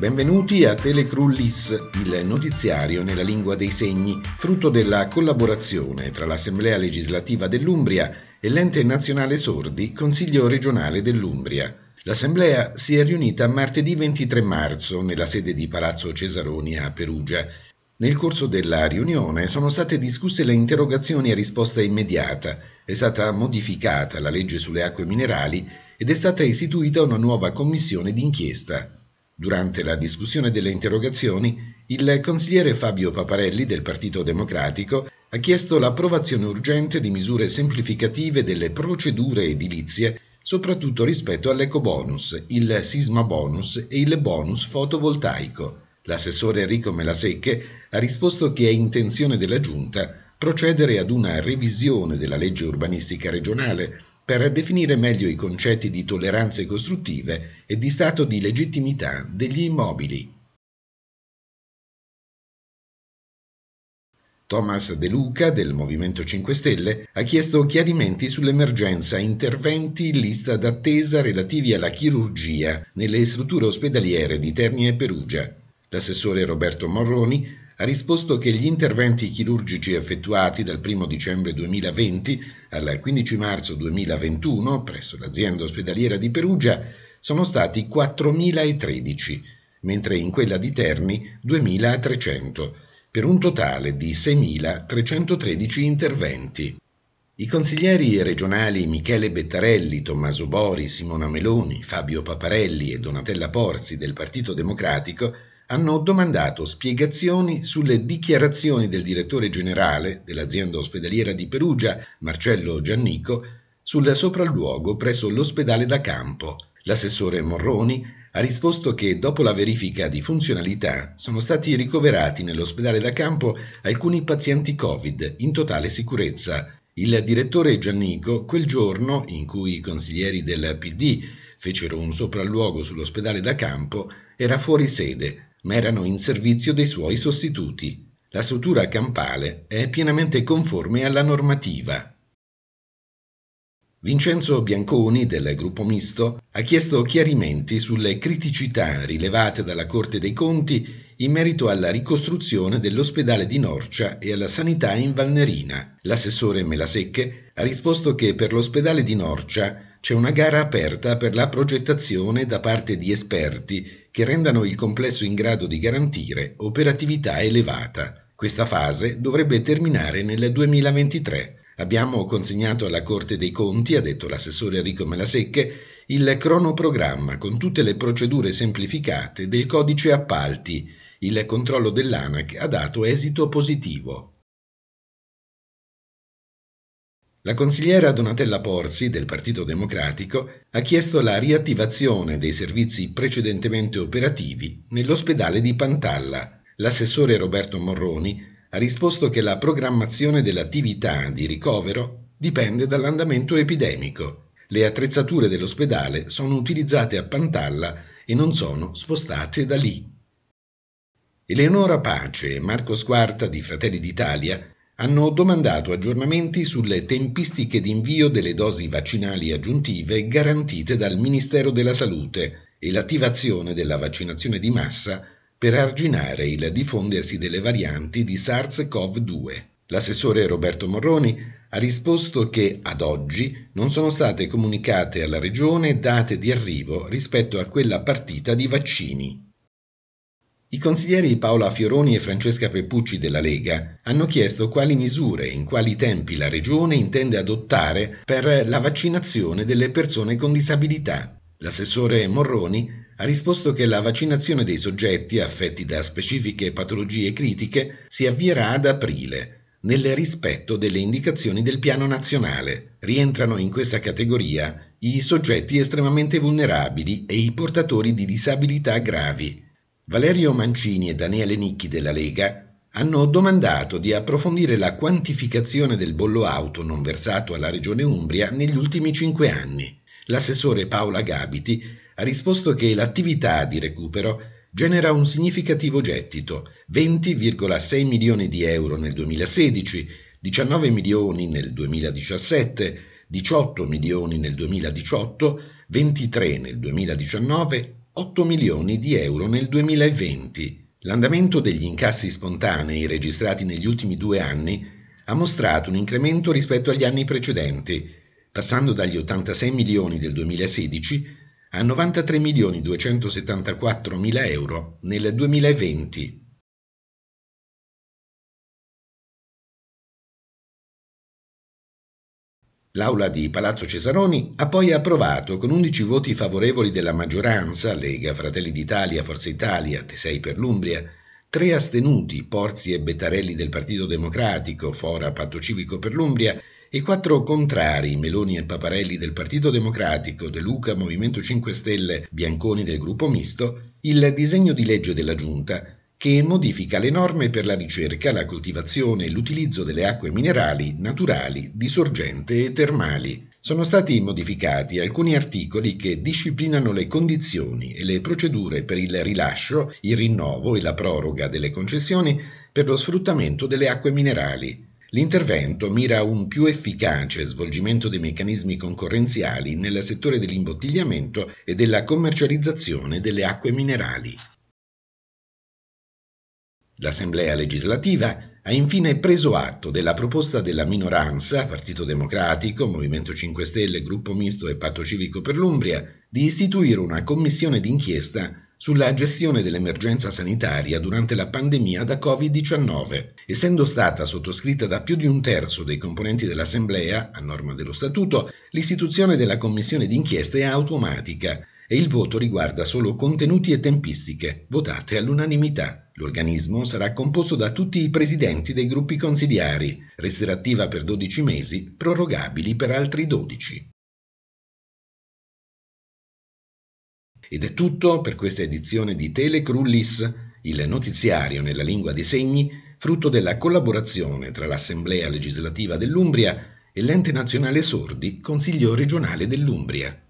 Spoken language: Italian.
Benvenuti a Telecrew il notiziario nella lingua dei segni, frutto della collaborazione tra l'Assemblea legislativa dell'Umbria e l'ente nazionale sordi Consiglio regionale dell'Umbria. L'Assemblea si è riunita martedì 23 marzo nella sede di Palazzo Cesaroni a Perugia. Nel corso della riunione sono state discusse le interrogazioni a risposta immediata, è stata modificata la legge sulle acque minerali ed è stata istituita una nuova commissione d'inchiesta. Durante la discussione delle interrogazioni, il consigliere Fabio Paparelli del Partito Democratico ha chiesto l'approvazione urgente di misure semplificative delle procedure edilizie, soprattutto rispetto all'ecobonus, il sisma bonus e il bonus fotovoltaico. L'assessore Enrico Melasecche ha risposto che è intenzione della Giunta procedere ad una revisione della legge urbanistica regionale per definire meglio i concetti di tolleranze costruttive e di stato di legittimità degli immobili. Thomas De Luca del Movimento 5 Stelle ha chiesto chiarimenti sull'emergenza interventi in lista d'attesa relativi alla chirurgia nelle strutture ospedaliere di Terni e Perugia. L'assessore Roberto Morroni ha risposto che gli interventi chirurgici effettuati dal 1 dicembre 2020 al 15 marzo 2021 presso l'azienda ospedaliera di Perugia sono stati 4.013, mentre in quella di Terni 2.300, per un totale di 6.313 interventi. I consiglieri regionali Michele Bettarelli, Tommaso Bori, Simona Meloni, Fabio Paparelli e Donatella Porzi del Partito Democratico hanno domandato spiegazioni sulle dichiarazioni del direttore generale dell'azienda ospedaliera di Perugia, Marcello Giannico, sul sopralluogo presso l'ospedale da campo. L'assessore Morroni ha risposto che dopo la verifica di funzionalità sono stati ricoverati nell'ospedale da campo alcuni pazienti Covid in totale sicurezza. Il direttore Giannico, quel giorno in cui i consiglieri del PD fecero un sopralluogo sull'ospedale da campo, era fuori sede ma erano in servizio dei suoi sostituti. La struttura campale è pienamente conforme alla normativa. Vincenzo Bianconi del gruppo misto ha chiesto chiarimenti sulle criticità rilevate dalla Corte dei Conti in merito alla ricostruzione dell'ospedale di Norcia e alla sanità in Valnerina. L'assessore Melasecche ha risposto che per l'ospedale di Norcia c'è una gara aperta per la progettazione da parte di esperti che rendano il complesso in grado di garantire operatività elevata. Questa fase dovrebbe terminare nel 2023. Abbiamo consegnato alla Corte dei Conti, ha detto l'assessore Enrico Melasecche, il cronoprogramma con tutte le procedure semplificate del codice appalti. Il controllo dell'ANAC ha dato esito positivo. La consigliera Donatella Porzi del Partito Democratico ha chiesto la riattivazione dei servizi precedentemente operativi nell'ospedale di Pantalla. L'assessore Roberto Morroni ha risposto che la programmazione dell'attività di ricovero dipende dall'andamento epidemico. Le attrezzature dell'ospedale sono utilizzate a Pantalla e non sono spostate da lì. Eleonora Pace e Marco Squarta di Fratelli d'Italia hanno domandato aggiornamenti sulle tempistiche di invio delle dosi vaccinali aggiuntive garantite dal Ministero della Salute e l'attivazione della vaccinazione di massa per arginare il diffondersi delle varianti di SARS-CoV-2. L'assessore Roberto Morroni ha risposto che ad oggi non sono state comunicate alla Regione date di arrivo rispetto a quella partita di vaccini. I consiglieri Paola Fioroni e Francesca Peppucci della Lega hanno chiesto quali misure e in quali tempi la Regione intende adottare per la vaccinazione delle persone con disabilità. L'assessore Morroni ha risposto che la vaccinazione dei soggetti affetti da specifiche patologie critiche si avvierà ad aprile, nel rispetto delle indicazioni del piano nazionale. Rientrano in questa categoria i soggetti estremamente vulnerabili e i portatori di disabilità gravi Valerio Mancini e Daniele Nicchi della Lega hanno domandato di approfondire la quantificazione del bollo auto non versato alla Regione Umbria negli ultimi cinque anni. L'assessore Paola Gabiti ha risposto che l'attività di recupero genera un significativo gettito, 20,6 milioni di euro nel 2016, 19 milioni nel 2017, 18 milioni nel 2018, 23 nel 2019 8 milioni di euro nel 2020. L'andamento degli incassi spontanei registrati negli ultimi due anni ha mostrato un incremento rispetto agli anni precedenti, passando dagli 86 milioni del 2016 a 93 milioni 274 mila euro nel 2020. L'aula di Palazzo Cesaroni ha poi approvato con 11 voti favorevoli della maggioranza Lega, Fratelli d'Italia, Forza Italia, Tesei per l'Umbria, tre astenuti Porzi e Bettarelli del Partito Democratico, Fora Patto Civico per l'Umbria e quattro contrari Meloni e Paparelli del Partito Democratico, De Luca Movimento 5 Stelle, Bianconi del Gruppo Misto, il disegno di legge della Giunta che modifica le norme per la ricerca, la coltivazione e l'utilizzo delle acque minerali, naturali, di sorgente e termali. Sono stati modificati alcuni articoli che disciplinano le condizioni e le procedure per il rilascio, il rinnovo e la proroga delle concessioni per lo sfruttamento delle acque minerali. L'intervento mira a un più efficace svolgimento dei meccanismi concorrenziali nel settore dell'imbottigliamento e della commercializzazione delle acque minerali. L'Assemblea legislativa ha infine preso atto della proposta della minoranza, Partito Democratico, Movimento 5 Stelle, Gruppo Misto e Patto Civico per l'Umbria, di istituire una commissione d'inchiesta sulla gestione dell'emergenza sanitaria durante la pandemia da Covid-19, essendo stata sottoscritta da più di un terzo dei componenti dell'Assemblea, a norma dello Statuto, l'istituzione della commissione d'inchiesta è automatica e il voto riguarda solo contenuti e tempistiche, votate all'unanimità. L'organismo sarà composto da tutti i presidenti dei gruppi consigliari, resterà attiva per 12 mesi, prorogabili per altri 12. Ed è tutto per questa edizione di Telecrullis, il notiziario nella lingua dei segni, frutto della collaborazione tra l'Assemblea legislativa dell'Umbria e l'Ente nazionale sordi Consiglio regionale dell'Umbria.